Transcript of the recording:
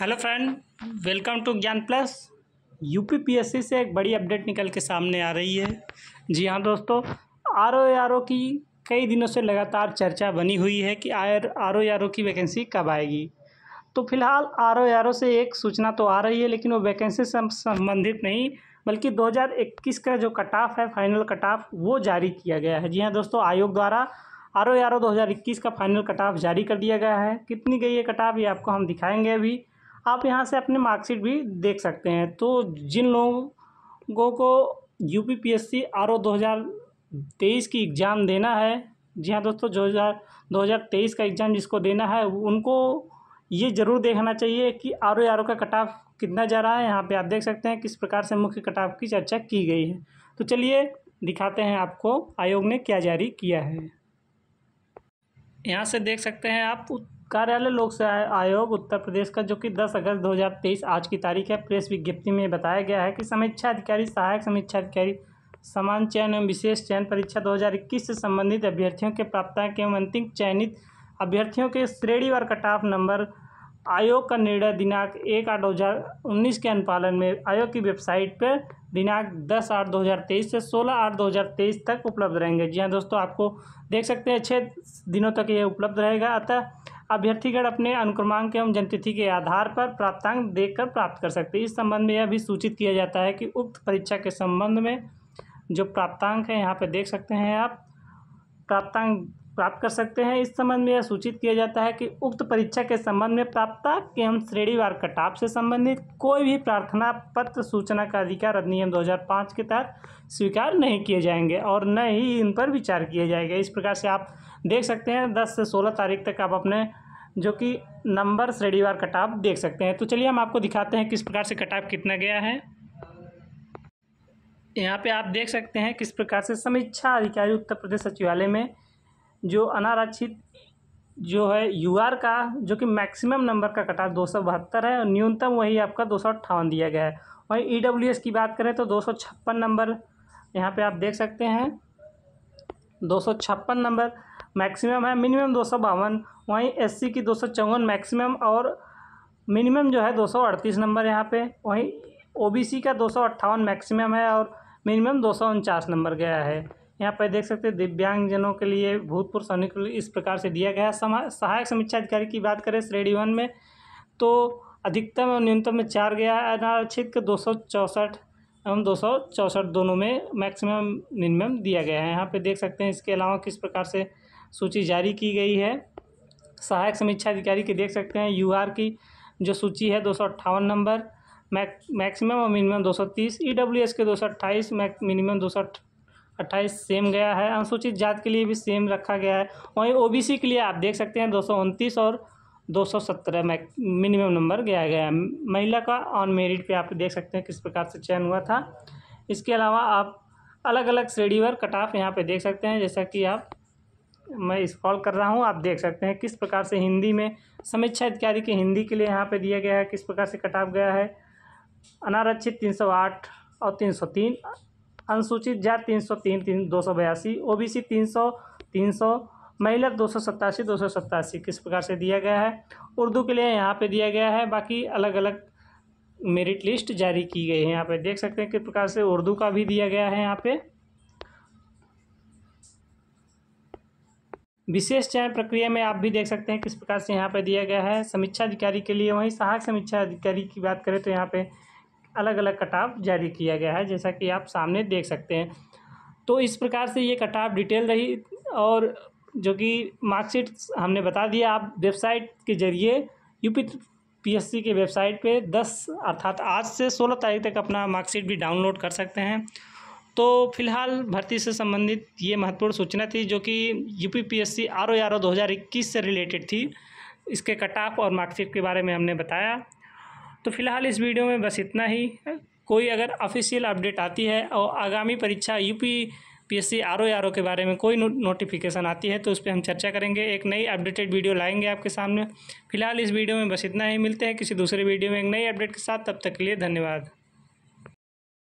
hello friend welcome to Gyan plus UPPSC से एक बड़ी अपडेट निकल के सामने आ रही है जी हाँ दोस्तों आर ओ आर ओ की कई दिनों से लगातार चर्चा बनी हुई है कि R R O R O की वैकेंसी कब आएगी तो फिलहाल आर ओ आर ओ से एक सूचना तो आ रही है लेकिन वो वैकेंसी से संबंधित नहीं बल्कि 2021 का जो कट ऑफ है फाइनल कट ऑफ वो जारी किया गया है जी हाँ दोस्तों आयोग द्वारा आर ओ आर ओ दो का फाइनल कट ऑफ जारी कर दिया गया है कितनी गई है कट ऑफ ये आपको हम दिखाएंगे अभी आप यहाँ से अपने मार्कशीट भी देख सकते हैं तो जिन लोगों को U P P S C R O दो हज़ार तेईस की एग्ज़ाम देना है जी हाँ दोस्तों दो हज़ार दो हज़ार तेईस का एग्ज़ाम जिसको देना है उनको ये ज़रूर देखना चाहिए कि आर ओ आर ओ का कट ऑफ कितना जा रहा है यहाँ पे आप देख सकते हैं किस प्रकार से मुख्य कट ऑफ की चर्चा की गई है तो चलिए दिखाते हैं आपको आयोग ने क्या जारी किया है यहाँ से देख सकते हैं आप कार्यालय लोक सेवा आयोग उत्तर प्रदेश का जो कि 10 अगस्त 2023 आज की तारीख है प्रेस विज्ञप्ति में बताया गया है कि समीक्षा अधिकारी सहायक समीक्षा अधिकारी समान चयन एवं विशेष चयन परीक्षा 2021 से संबंधित अभ्यर्थियों के प्राप्तांक एवं अंतिम चयनित अभ्यर्थियों के श्रेणी और कटाफ नंबर आयोग का निर्णय दिनांक एक आठ दो हज़ार उन्नीस के अनुपालन में आयोग की वेबसाइट पर दिनांक दस आठ दो हज़ार तेईस से सोलह आठ दो हज़ार तेईस तक उपलब्ध रहेंगे जी हाँ दोस्तों आपको देख सकते हैं छः दिनों तक ये उपलब्ध रहेगा अतः अभ्यर्थीगण अपने अनुक्रमांक एवं जनतिथि के आधार पर प्राप्तांक देखकर प्राप्त कर सकते हैं इस संबंध में यह भी सूचित किया जाता है कि उक्त परीक्षा के संबंध में जो प्राप्तांक है यहाँ पर देख सकते हैं आप प्राप्तांक प्राप्त कर सकते हैं इस संबंध में यह सूचित किया जाता है कि उक्त परीक्षा के संबंध में प्राप्तांक एवं श्रेणीवार कटाप से संबंधित कोई भी प्रार्थना पत्र सूचना का अधिकार अधिनियम 2005 के तहत स्वीकार नहीं किए जाएंगे और न ही इन पर विचार किया जाएगा इस प्रकार से आप देख सकते हैं दस से सोलह तारीख तक आप अपने जो कि नंबर श्रेणीवार कटाव देख सकते हैं तो चलिए हम आपको दिखाते हैं किस प्रकार से कटाव कितना गया है यहाँ पे आप देख सकते हैं किस प्रकार से समीक्षा अधिकारी उत्तर प्रदेश सचिवालय में जो अनारक्षित जो है यूआर का जो कि मैक्सिमम नंबर का कटाव दो सौ बहत्तर है और न्यूनतम वही आपका दो सौ अट्ठावन दिया गया है वहीं ई e की बात करें तो दो सौ छप्पन नंबर यहाँ पर आप देख सकते हैं दो सौ छप्पन नंबर मैक्सिमम है मिनिमम दो सौ बावन वहीं एस की दो सौ चौवन मैक्सिमम और मिनिमम जो है दो सौ अड़तीस नंबर यहाँ पे वहीं ओबीसी का दो सौ अट्ठावन मैक्सिमम है और मिनिमम दो सौ उनचास नंबर गया है यहाँ पर देख सकते हैं दिव्यांगजनों के लिए भूतपूर्व सैनिक इस प्रकार से दिया गया है सहायक समीक्षा अधिकारी की बात करें श्रेणी वन में तो अधिकतम और न्यूनतम में चार गया है अनारक्षित दो सौ चौंसठ एवं दो सौ चौंसठ दोनों में मैक्सिमम मिनिमम दिया गया है यहाँ पे देख सकते हैं इसके अलावा किस प्रकार से सूची जारी की गई है सहायक समीक्षा अधिकारी की देख सकते हैं यू की जो सूची है दो नंबर मैक मैक्सिमम और मिनिमम 230 ईडब्ल्यूएस e के दो मैक मिनिमम 228 सेम गया है अनुसूचित जात के लिए भी सेम रखा गया है वहीं ओबीसी के लिए आप देख सकते हैं दो और 217 मैक मिनिमम नंबर गया गया है महिला का ऑन मेरिट पे आप देख सकते हैं किस प्रकार से चयन हुआ था इसके अलावा आप अलग अलग श्रेणी पर कट ऑफ यहाँ पर देख सकते हैं जैसा कि आप मैं स्क्रॉल कर रहा हूँ आप देख सकते हैं किस प्रकार से हिंदी में समीक्षा इत्यादि के हिंदी के लिए यहाँ पे दिया गया है किस प्रकार से कटाव गया है अनारक्षित 308 और 303 अनुसूचित जात 303 तीन दो सौ बयासी ओ बी सी तीन सौ तीन सौ महिला दो सौ सत्तासी दो सौ सत्तासी किस प्रकार से दिया गया है उर्दू के लिए यहाँ पर दिया गया है बाकी अलग अलग मेरिट लिस्ट जारी की गई है यहाँ पे देख सकते हैं किस प्रकार से उर्दू का भी दिया गया है यहाँ पे विशेष चयन प्रक्रिया में आप भी देख सकते हैं किस प्रकार से यहाँ पर दिया गया है समीक्षा अधिकारी के लिए वहीं सहायक समीक्षा अधिकारी की बात करें तो यहाँ पर अलग अलग कटाव जारी किया गया है जैसा कि आप सामने देख सकते हैं तो इस प्रकार से ये कटाव डिटेल रही और जो कि मार्कशीट हमने बता दिया आप वेबसाइट के जरिए यूपी पीएससी के वेबसाइट पे 10 अर्थात आज से 16 तारीख तक अपना मार्कशीट भी डाउनलोड कर सकते हैं तो फिलहाल भर्ती से संबंधित ये महत्वपूर्ण सूचना थी जो कि U P P S C R O R O दो हज़ार इक्कीस से रिलेटेड थी इसके कट ऑफ और मार्कशीट के बारे में हमने बताया तो फिलहाल इस वीडियो में बस इतना ही कोई अगर ऑफिशियल अपडेट आती है और आगामी परीक्षा U P P S C R O R O के बारे में कोई नोटिफिकेशन आती है तो उस पर हम चर्चा करेंगे एक नई अपडेटेड वीडियो लाएंगे आपके सामने फिलहाल इस वीडियो में बस इतना ही मिलते हैं किसी दूसरे वीडियो में एक नई अपडेट के साथ तब तक के लिए धन्यवाद